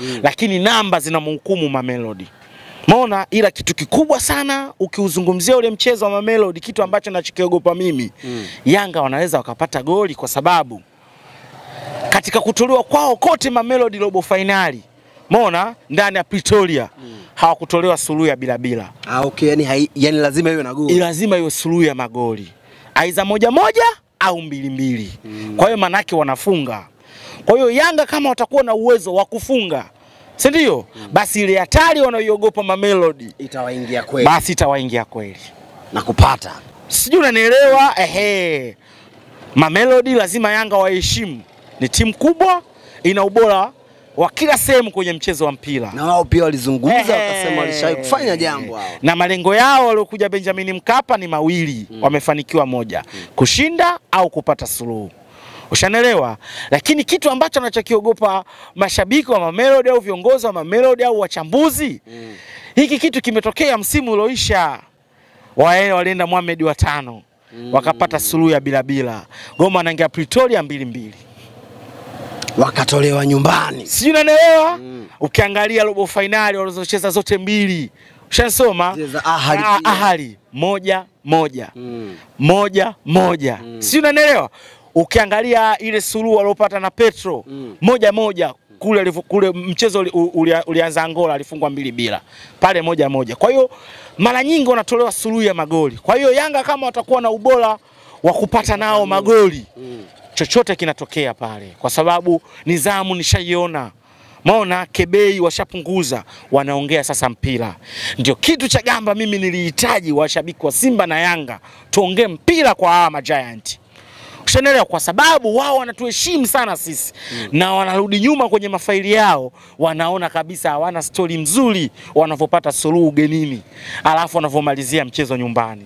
mm. lakini namba zinamhukumu Mamelodi. mona ila kitu kikubwa sana ukiuzungumzia ule mchezo wa Mamelodi, kitu ambacho nachokiogopa mimi mm. Yanga wanaweza wakapata goli kwa sababu katika kutolewa kwao kote Mamelodi robo fainali Mona ndani ya Pretoria mm. hawakutolewa suluhu ya bila bila. Ah, okay, yani, hai, yani lazima iwe na goli. Lazima iwe suluhu ya magoli, aiza moja moja au mbili mbili mm. kwa hiyo manake wanafunga kwa hiyo Yanga kama watakuwa na uwezo wa kufunga si ndio? Hmm. Basi ile hatari wanaoiogopa Mamelodi itawaingia kweli, basi itawaingia kweli na kupata, sijui unanielewa? Ehe, Mamelodi lazima Yanga waheshimu, ni timu kubwa, ina ubora wa kila sehemu kwenye mchezo wa mpira, na wao pia walizungumza wakasema walishawahi kufanya jambo hao, na malengo yao waliokuja Benjamin Mkapa ni mawili, hmm. wamefanikiwa moja, hmm. kushinda au kupata suluhu. Ushanelewa? Lakini kitu ambacho anachokiogopa mashabiki wa Mamelodi au viongozi wa Mamelodi au wachambuzi mm. hiki kitu kimetokea msimu ulioisha, walienda Mohamed wa tano mm. wakapata suluhu ya bila bila, Goma anaingia Pretoria mbili mbili wakatolewa nyumbani, sijui unanielewa? mm. Ukiangalia robo fainali walizocheza zote mbili, ushasoma ahali, ah, ahali moja moja mm. moja moja mm. sijui unanielewa? ukiangalia ile suru aliyopata na Petro mm. moja moja kule, kule mchezo ulianza uli, Angola alifungwa mbili bila pale moja moja. Kwa hiyo mara nyingi wanatolewa suru ya magoli. Kwa hiyo Yanga kama watakuwa na ubora wa kupata nao mm. magoli mm. chochote kinatokea pale, kwa sababu nizamu nishaiona Maona kebei washapunguza, wanaongea sasa mpira. Ndio kitu cha gamba mimi nilihitaji, washabiki wa Simba na Yanga tuongee mpira kwa hawa ma Ushanelewa, kwa sababu wao wanatuheshimu sana sisi mm. na wanarudi nyuma kwenye mafaili yao, wanaona kabisa hawana stori mzuri wanavyopata suluhu ugenini, alafu wanavyomalizia mchezo nyumbani,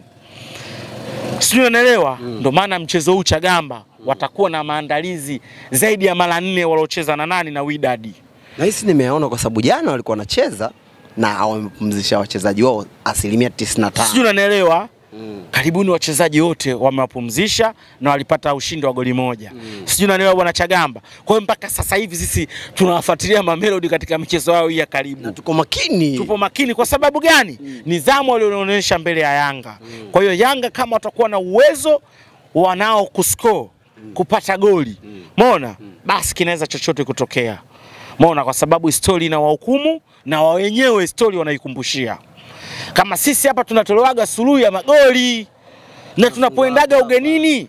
sijui unaelewa mm. ndio maana mchezo huu Chagamba mm. watakuwa na maandalizi zaidi ya mara nne waliocheza na nani na Widadi. hisi nimeona kwa sababu jana walikuwa wanacheza na wamepumzisha wachezaji wao asilimia 95. Sijui unanielewa? mm. karibuni wachezaji wote wamewapumzisha na walipata ushindi wa goli moja mm. sijui unanielewa bwana Chagamba. Kwa hiyo mpaka sasa hivi sisi tunawafuatilia Mamelodi katika michezo yao hii ya karibu na tuko makini, tupo makini kwa sababu gani? mm. Nizamu walionyesha mbele ya Yanga mm. kwa hiyo Yanga kama watakuwa na uwezo wanao kuscore mm. kupata goli mm. mona mm. basi kinaweza chochote kutokea. Umeona, kwa sababu stori ina wahukumu na wa wenyewe stori wanaikumbushia. Kama sisi hapa tunatolewaga suluhu ya magoli na tunapoendaga ugenini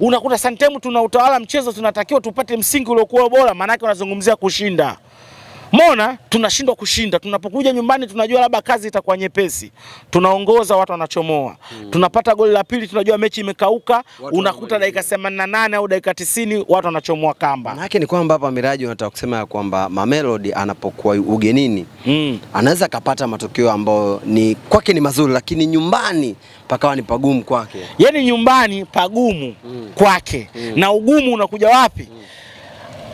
unakuta santemu tuna utawala mchezo, tunatakiwa tupate msingi uliokuwa bora, maanake wanazungumzia kushinda. Mona tunashindwa kushinda. Tunapokuja nyumbani tunajua labda kazi itakuwa nyepesi, tunaongoza, watu wanachomoa mm. tunapata goli la pili, tunajua mechi imekauka. unakuta dakika 88 au dakika 90 watu wanachomoa kamba. Maana ni kwamba hapa Miraji, unataka kusema ya kwamba Mamelodi anapokuwa ugenini mm. anaweza akapata matokeo ambayo ni kwake ni mazuri, lakini nyumbani pakawa ni pagumu kwake, yani nyumbani pagumu mm. kwake mm. na ugumu unakuja wapi? mm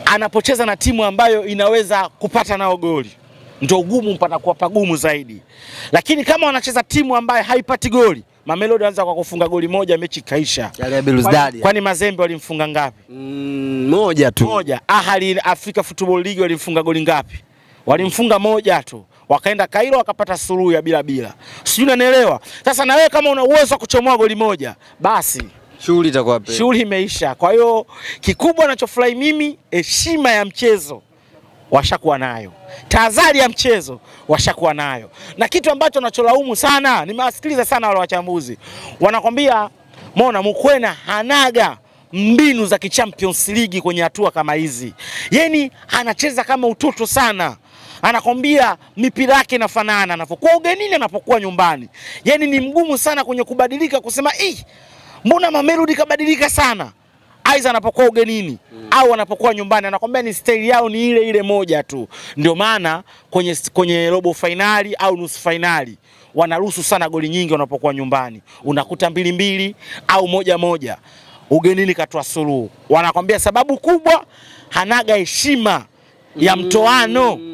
anapocheza na timu ambayo inaweza kupata nao goli ndio ugumu panakuwa pagumu zaidi, lakini kama wanacheza timu ambayo haipati goli Mamelodi anza kwa kufunga goli moja mechi kaisha. Kwani, kwa Mazembe walimfunga ngapi? Mm, moja tu. Moja. Ahali Afrika Football League walimfunga goli ngapi? Walimfunga moja tu. Wakaenda Kairo wakapata suluhu ya bila bila. Sijui unanielewa. Sasa na wewe kama una uwezo wa kuchomoa goli moja, basi shughuli itakuwa pale, shughuli imeisha. Kwa hiyo kikubwa anachofurahi mimi, heshima ya mchezo washakuwa nayo, tahadhari ya mchezo washakuwa nayo, na kitu ambacho nacholaumu sana, nimewasikiliza sana wale wachambuzi wanakwambia, Mona Mukwena hanaga mbinu za kichampions league kwenye hatua kama hizi, yani anacheza kama utoto sana anakwambia mipira yake inafanana anavyokuwa ugenini anapokuwa nyumbani, yani ni mgumu sana kwenye kubadilika kusema ih mbona Mamelodi kabadilika sana aiza anapokuwa ugenini mm. au anapokuwa nyumbani, anakwambia ni style yao ni ile ile moja tu. Ndio maana kwenye, kwenye robo fainali au nusu fainali wanaruhusu sana goli nyingi wanapokuwa nyumbani, unakuta mbili mbili au moja moja. Ugenini katoa suluhu, wanakwambia sababu kubwa hanaga heshima ya mm. mtoano mm.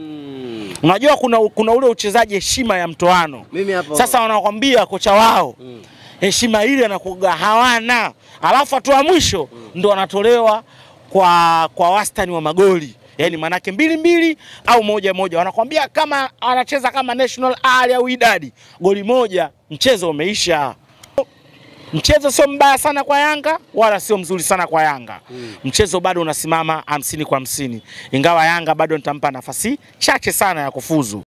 Unajua kuna, kuna ule uchezaji heshima ya mtoano. Sasa wanakwambia kocha wao mm heshima ile anakuga hawana. Alafu hatua mwisho mm. ndo anatolewa kwa, kwa wastani wa magoli yani manake mbili mbili au moja moja, wanakwambia kama anacheza kama National Ali au Idadi, goli moja mchezo umeisha. Mchezo sio mbaya sana kwa Yanga wala sio mzuri sana kwa Yanga mm. Mchezo bado unasimama hamsini kwa hamsini, ingawa Yanga bado nitampa nafasi chache sana ya kufuzu.